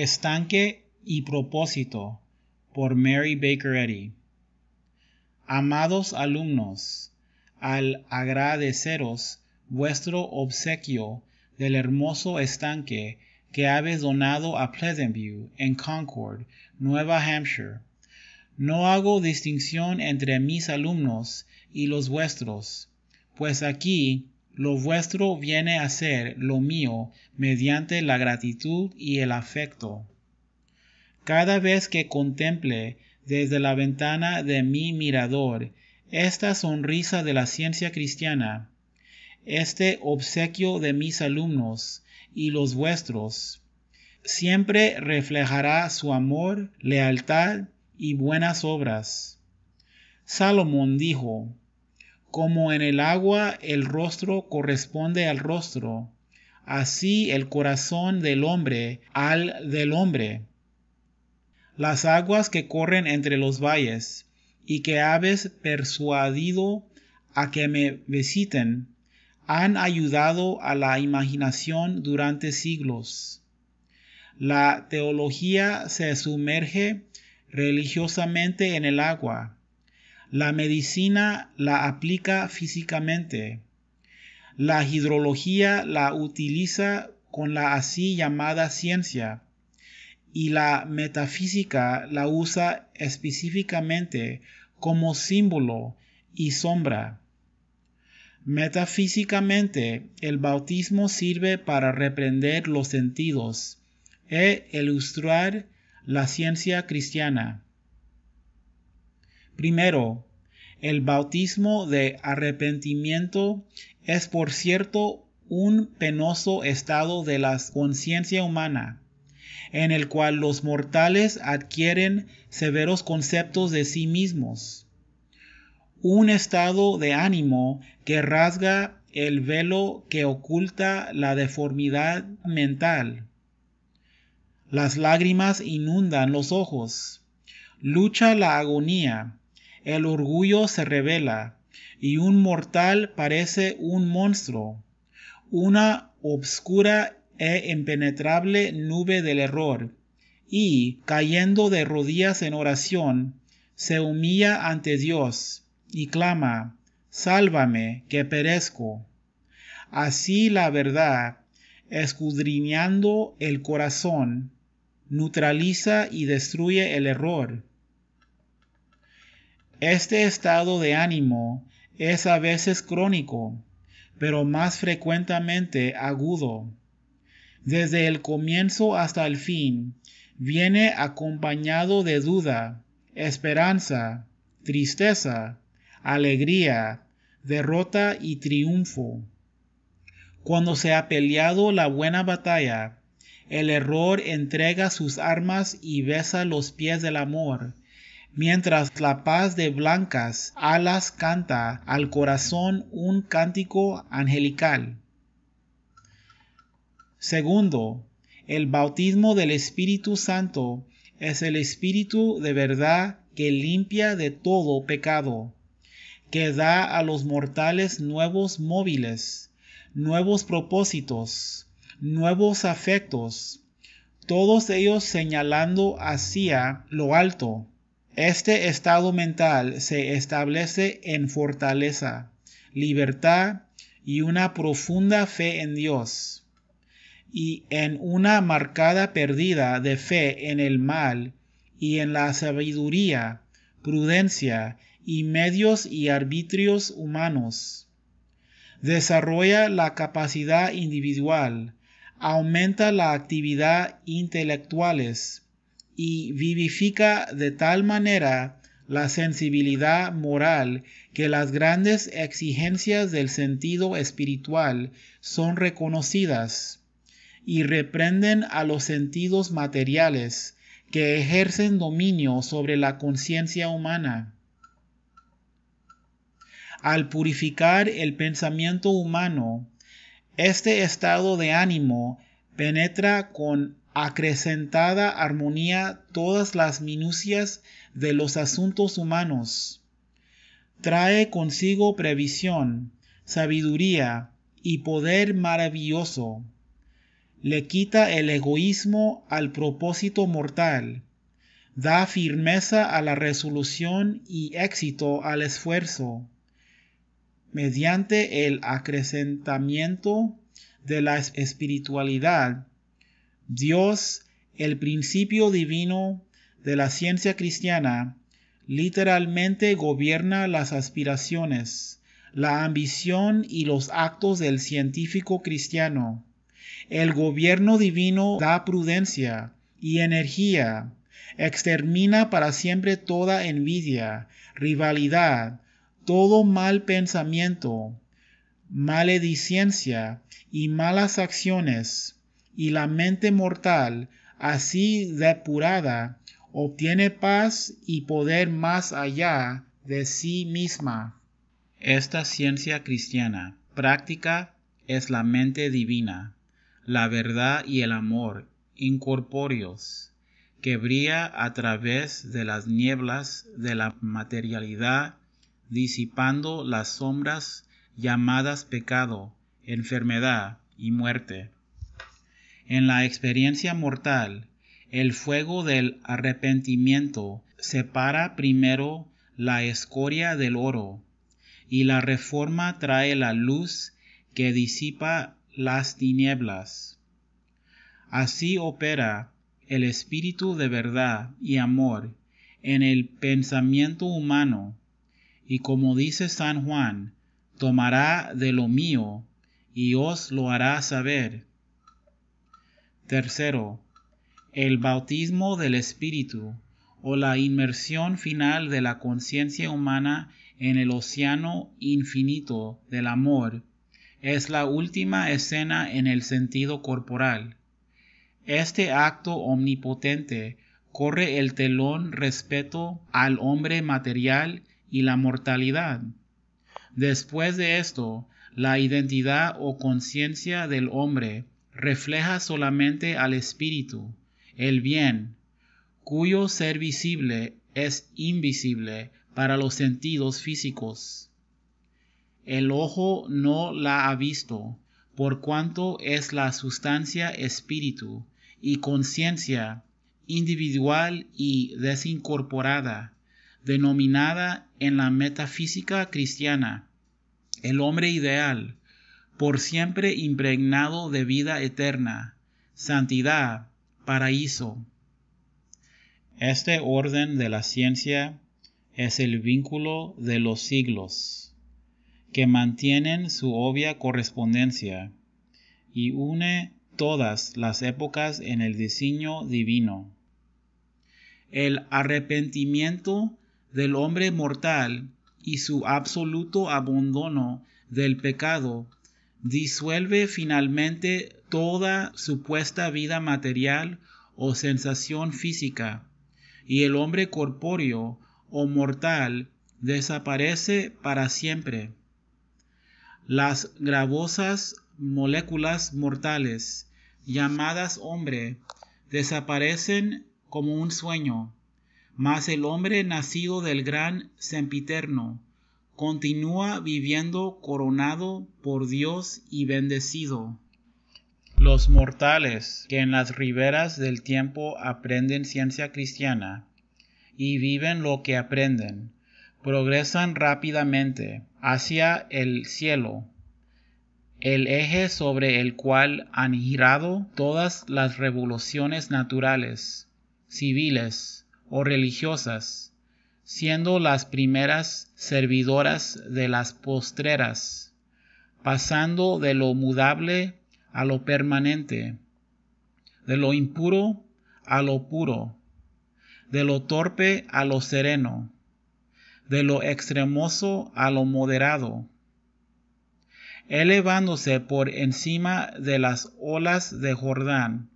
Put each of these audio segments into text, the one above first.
Estanque y propósito por Mary Baker Eddy. Amados alumnos, al agradeceros vuestro obsequio del hermoso estanque que habéis donado a Pleasant View en Concord, Nueva Hampshire, no hago distinción entre mis alumnos y los vuestros, pues aquí lo vuestro viene a ser lo mío mediante la gratitud y el afecto. Cada vez que contemple desde la ventana de mi mirador esta sonrisa de la ciencia cristiana, este obsequio de mis alumnos y los vuestros, siempre reflejará su amor, lealtad y buenas obras. Salomón dijo, como en el agua el rostro corresponde al rostro, así el corazón del hombre al del hombre. Las aguas que corren entre los valles, y que habes persuadido a que me visiten, han ayudado a la imaginación durante siglos. La teología se sumerge religiosamente en el agua la medicina la aplica físicamente. La hidrología la utiliza con la así llamada ciencia. Y la metafísica la usa específicamente como símbolo y sombra. Metafísicamente, el bautismo sirve para reprender los sentidos e ilustrar la ciencia cristiana. Primero, el bautismo de arrepentimiento es por cierto un penoso estado de la conciencia humana, en el cual los mortales adquieren severos conceptos de sí mismos, un estado de ánimo que rasga el velo que oculta la deformidad mental. Las lágrimas inundan los ojos, lucha la agonía, el orgullo se revela y un mortal parece un monstruo, una obscura e impenetrable nube del error, y, cayendo de rodillas en oración, se humilla ante Dios y clama, Sálvame, que perezco. Así la verdad, escudriñando el corazón, neutraliza y destruye el error este estado de ánimo es a veces crónico, pero más frecuentemente agudo. Desde el comienzo hasta el fin, viene acompañado de duda, esperanza, tristeza, alegría, derrota y triunfo. Cuando se ha peleado la buena batalla, el error entrega sus armas y besa los pies del amor mientras la paz de blancas alas canta al corazón un cántico angelical. Segundo, el bautismo del Espíritu Santo es el Espíritu de verdad que limpia de todo pecado, que da a los mortales nuevos móviles, nuevos propósitos, nuevos afectos, todos ellos señalando hacia lo alto este estado mental se establece en fortaleza, libertad y una profunda fe en Dios, y en una marcada pérdida de fe en el mal y en la sabiduría, prudencia y medios y arbitrios humanos. Desarrolla la capacidad individual, aumenta la actividad intelectuales, y vivifica de tal manera la sensibilidad moral que las grandes exigencias del sentido espiritual son reconocidas y reprenden a los sentidos materiales que ejercen dominio sobre la conciencia humana. Al purificar el pensamiento humano, este estado de ánimo penetra con acrecentada armonía todas las minucias de los asuntos humanos. Trae consigo previsión, sabiduría y poder maravilloso. Le quita el egoísmo al propósito mortal. Da firmeza a la resolución y éxito al esfuerzo. Mediante el acrecentamiento de la espiritualidad, Dios, el principio divino de la ciencia cristiana, literalmente gobierna las aspiraciones, la ambición y los actos del científico cristiano. El gobierno divino da prudencia y energía, extermina para siempre toda envidia, rivalidad, todo mal pensamiento, maledicencia y malas acciones y la mente mortal, así depurada, obtiene paz y poder más allá de sí misma. Esta ciencia cristiana práctica es la mente divina, la verdad y el amor incorpóreos que brilla a través de las nieblas de la materialidad, disipando las sombras llamadas pecado, enfermedad y muerte. En la experiencia mortal, el fuego del arrepentimiento separa primero la escoria del oro, y la reforma trae la luz que disipa las tinieblas. Así opera el espíritu de verdad y amor en el pensamiento humano, y como dice San Juan, tomará de lo mío y os lo hará saber. Tercero, el bautismo del Espíritu o la inmersión final de la conciencia humana en el océano infinito del amor es la última escena en el sentido corporal. Este acto omnipotente corre el telón respecto al hombre material y la mortalidad. Después de esto, la identidad o conciencia del hombre refleja solamente al espíritu, el bien, cuyo ser visible es invisible para los sentidos físicos. El ojo no la ha visto, por cuanto es la sustancia espíritu y conciencia individual y desincorporada, denominada en la metafísica cristiana el hombre ideal, por siempre impregnado de vida eterna, santidad, paraíso. Este orden de la ciencia es el vínculo de los siglos, que mantienen su obvia correspondencia y une todas las épocas en el diseño divino. El arrepentimiento del hombre mortal y su absoluto abandono del pecado disuelve finalmente toda supuesta vida material o sensación física, y el hombre corpóreo o mortal desaparece para siempre. Las gravosas moléculas mortales, llamadas hombre, desaparecen como un sueño, mas el hombre nacido del gran sempiterno, Continúa viviendo coronado por Dios y bendecido. Los mortales que en las riberas del tiempo aprenden ciencia cristiana y viven lo que aprenden, progresan rápidamente hacia el cielo, el eje sobre el cual han girado todas las revoluciones naturales, civiles o religiosas siendo las primeras servidoras de las postreras, pasando de lo mudable a lo permanente, de lo impuro a lo puro, de lo torpe a lo sereno, de lo extremoso a lo moderado, elevándose por encima de las olas de Jordán,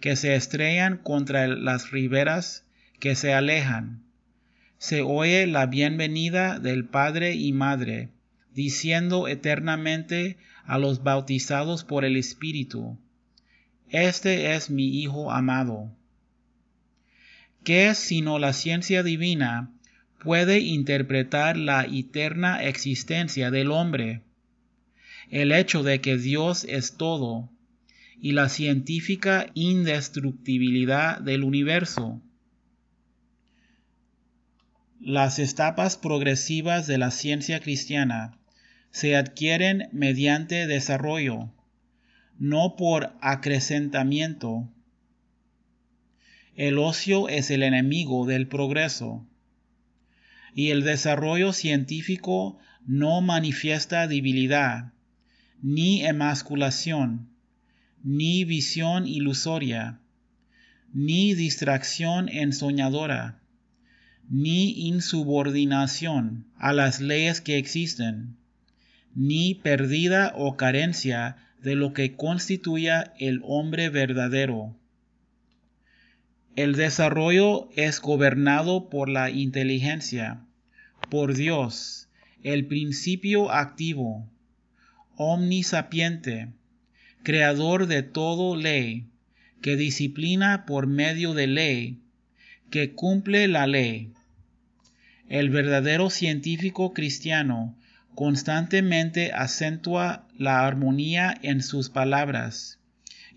que se estrellan contra las riberas que se alejan se oye la bienvenida del Padre y Madre, diciendo eternamente a los bautizados por el Espíritu, Este es mi Hijo amado. ¿Qué sino la ciencia divina puede interpretar la eterna existencia del hombre? El hecho de que Dios es todo y la científica indestructibilidad del universo. Las etapas progresivas de la ciencia cristiana se adquieren mediante desarrollo, no por acrecentamiento. El ocio es el enemigo del progreso y el desarrollo científico no manifiesta debilidad, ni emasculación, ni visión ilusoria, ni distracción ensoñadora ni insubordinación a las leyes que existen, ni pérdida o carencia de lo que constituya el hombre verdadero. El desarrollo es gobernado por la inteligencia, por Dios, el principio activo, omnisapiente, creador de todo ley, que disciplina por medio de ley que cumple la ley. El verdadero científico cristiano constantemente acentúa la armonía en sus palabras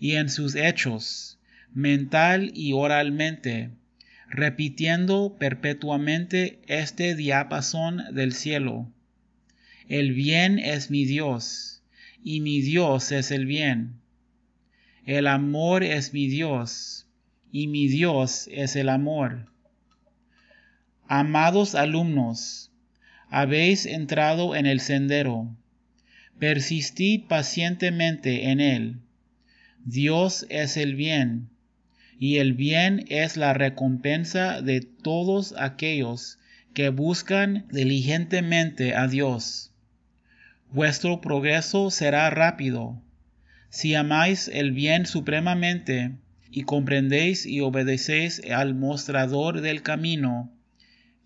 y en sus hechos, mental y oralmente, repitiendo perpetuamente este diapasón del cielo. El bien es mi Dios, y mi Dios es el bien. El amor es mi Dios, y mi Dios es el amor. Amados alumnos, habéis entrado en el sendero. Persistid pacientemente en él. Dios es el bien, y el bien es la recompensa de todos aquellos que buscan diligentemente a Dios. Vuestro progreso será rápido. Si amáis el bien supremamente, y comprendéis y obedecéis al mostrador del camino,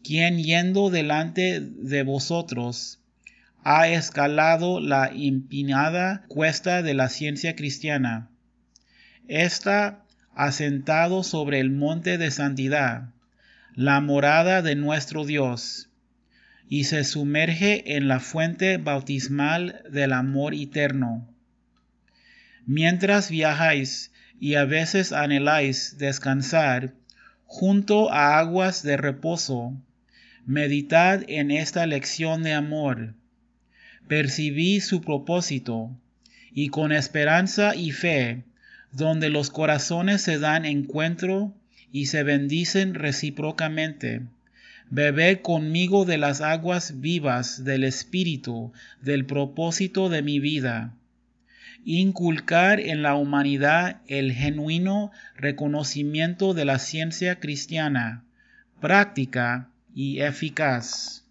quien yendo delante de vosotros ha escalado la empinada cuesta de la ciencia cristiana. Está asentado sobre el monte de santidad, la morada de nuestro Dios, y se sumerge en la fuente bautismal del amor eterno. Mientras viajáis, y a veces anheláis descansar junto a aguas de reposo. Meditad en esta lección de amor. Percibí su propósito y con esperanza y fe, donde los corazones se dan encuentro y se bendicen recíprocamente. Bebé conmigo de las aguas vivas del Espíritu, del propósito de mi vida inculcar en la humanidad el genuino reconocimiento de la ciencia cristiana, práctica y eficaz.